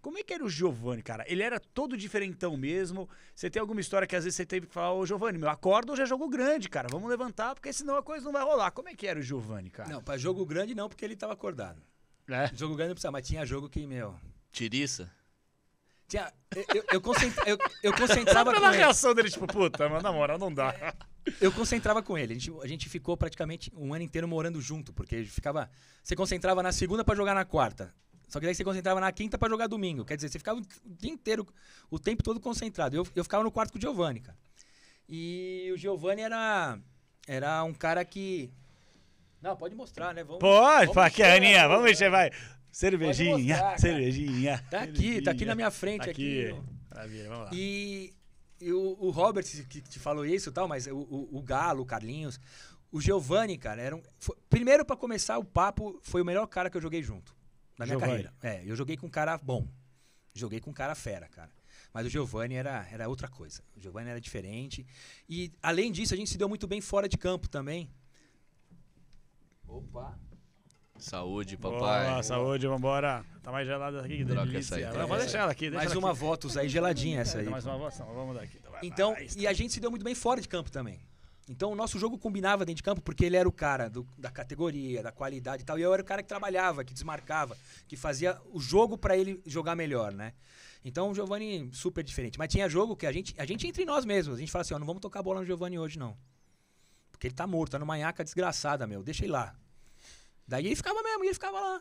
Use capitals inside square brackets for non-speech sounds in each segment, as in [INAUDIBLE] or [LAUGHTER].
Como é que era o Giovanni, cara? Ele era todo diferentão mesmo. Você tem alguma história que às vezes você teve que falar, ô Giovanni, meu, acorda ou já jogou grande, cara. Vamos levantar, porque senão a coisa não vai rolar. Como é que era o Giovanni, cara? Não, para jogo grande não, porque ele estava acordado. É. Jogo grande não precisava, mas tinha jogo que, meu. Tiriça? Tinha, eu, eu, concentra, eu, eu [LAUGHS] concentrava Só pela com reação dele, tipo, puta, mas na moral não dá. É, eu concentrava com ele. A gente, a gente ficou praticamente um ano inteiro morando junto, porque ficava. Você concentrava na segunda para jogar na quarta. Só que daí você concentrava na quinta para jogar domingo. Quer dizer, você ficava o dia inteiro, o tempo todo concentrado. Eu, eu ficava no quarto com o Giovanni, cara. E o Giovanni era, era um cara que. Não, pode mostrar, né? Vamos, pode, vamos que Aninha, vamos mexer, vai. Cervejinha, mostrar, cervejinha. Tá aqui, cervejinha. tá aqui na minha frente. Tá aqui. aqui Maravilha, vamos lá. E, e o, o, Robert, que te falou isso e tal, mas o, o, o Galo, o Carlinhos, o Giovanni, cara, era um, foi, primeiro para começar o papo, foi o melhor cara que eu joguei junto da minha Giovani. carreira. É, eu joguei com um cara bom. Joguei com um cara fera, cara. Mas o Giovanni era, era outra coisa. O Giovanni era diferente. E, além disso, a gente se deu muito bem fora de campo também. Opa! Saúde, papai. Boa, saúde, vambora. Tá mais gelada aqui, que Droga delícia. Essa aí, tá vou deixar ela aqui. Deixa mais ela uma aqui. Votos aí, geladinha essa é, aí. Mais uma votação, vamos dar aqui. Então, então e a gente se deu muito bem fora de campo também. Então o nosso jogo combinava dentro de campo porque ele era o cara do, da categoria, da qualidade e tal. E eu era o cara que trabalhava, que desmarcava, que fazia o jogo para ele jogar melhor, né? Então o Giovani super diferente. Mas tinha jogo que a gente, a gente entre nós mesmos. A gente fala assim: ó, não vamos tocar bola no Giovani hoje não. Porque ele tá morto, tá numa manhaca desgraçada, meu. Deixa ele lá. Daí ele ficava mesmo, ele ficava lá.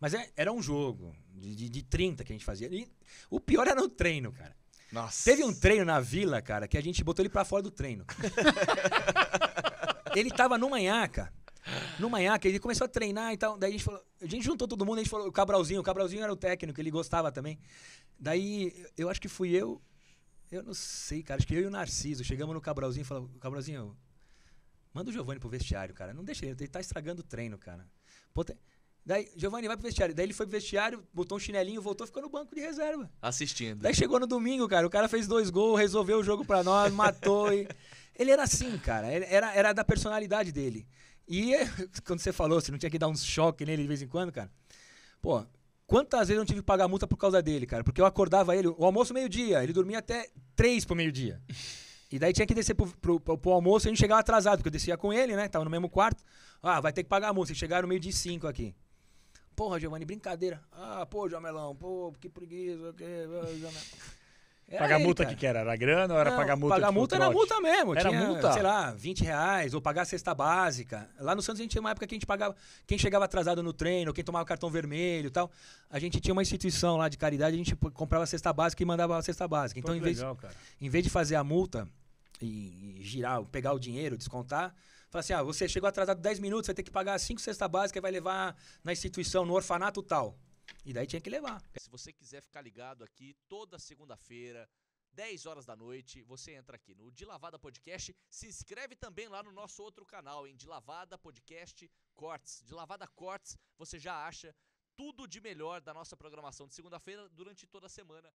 Mas é, era um jogo de, de, de 30 que a gente fazia. E o pior era no treino, cara. Nossa. Teve um treino na vila, cara, que a gente botou ele pra fora do treino. [LAUGHS] ele tava no manhaca. No manhaca, ele começou a treinar e tal. Daí a gente falou. A gente juntou todo mundo, a gente falou, o Cabralzinho, o Cabralzinho era o técnico, ele gostava também. Daí, eu acho que fui eu. Eu não sei, cara. Acho que eu e o Narciso. Chegamos no Cabralzinho e falamos, Cabralzinho, manda o Giovanni pro vestiário, cara. Não deixa ele, ele tá estragando o treino, cara. Pô, tem... Daí, Giovanni, vai pro vestiário. Daí ele foi pro vestiário, botou um chinelinho, voltou, ficou no banco de reserva. Assistindo. Daí chegou no domingo, cara, o cara fez dois gols, resolveu o jogo pra nós, [LAUGHS] matou. E... Ele era assim, cara, era, era da personalidade dele. E [LAUGHS] quando você falou, você não tinha que dar uns choques nele de vez em quando, cara. Pô, quantas vezes eu não tive que pagar multa por causa dele, cara? Porque eu acordava ele, o almoço meio-dia, ele dormia até três pro meio-dia. E daí tinha que descer pro, pro, pro, pro almoço e a gente chegava atrasado, porque eu descia com ele, né? Tava no mesmo quarto. Ah, vai ter que pagar a multa, chegaram meio-dia e cinco aqui. Porra, Giovanni, brincadeira. Ah, pô, Jamelão, pô, que preguiça. o Era pagar ele, multa o que que era? Era grana ou era Não, pagar multa? Pagar multa era multa mesmo. Era tinha, multa? Sei lá, 20 reais, ou pagar a cesta básica. Lá no Santos a gente tinha uma época que a gente pagava. Quem chegava atrasado no treino, quem tomava cartão vermelho e tal. A gente tinha uma instituição lá de caridade, a gente comprava a cesta básica e mandava a cesta básica. Então, em, vez, legal, em vez de fazer a multa e, e girar, pegar o dinheiro, descontar, Fala assim, ah, você chegou atrasado 10 minutos, vai ter que pagar 5 cesta básica e vai levar na instituição, no orfanato tal. E daí tinha que levar. Se você quiser ficar ligado aqui toda segunda-feira, 10 horas da noite, você entra aqui no De Lavada Podcast. Se inscreve também lá no nosso outro canal, em De Lavada Podcast Cortes. De Lavada Cortes, você já acha tudo de melhor da nossa programação de segunda-feira durante toda a semana.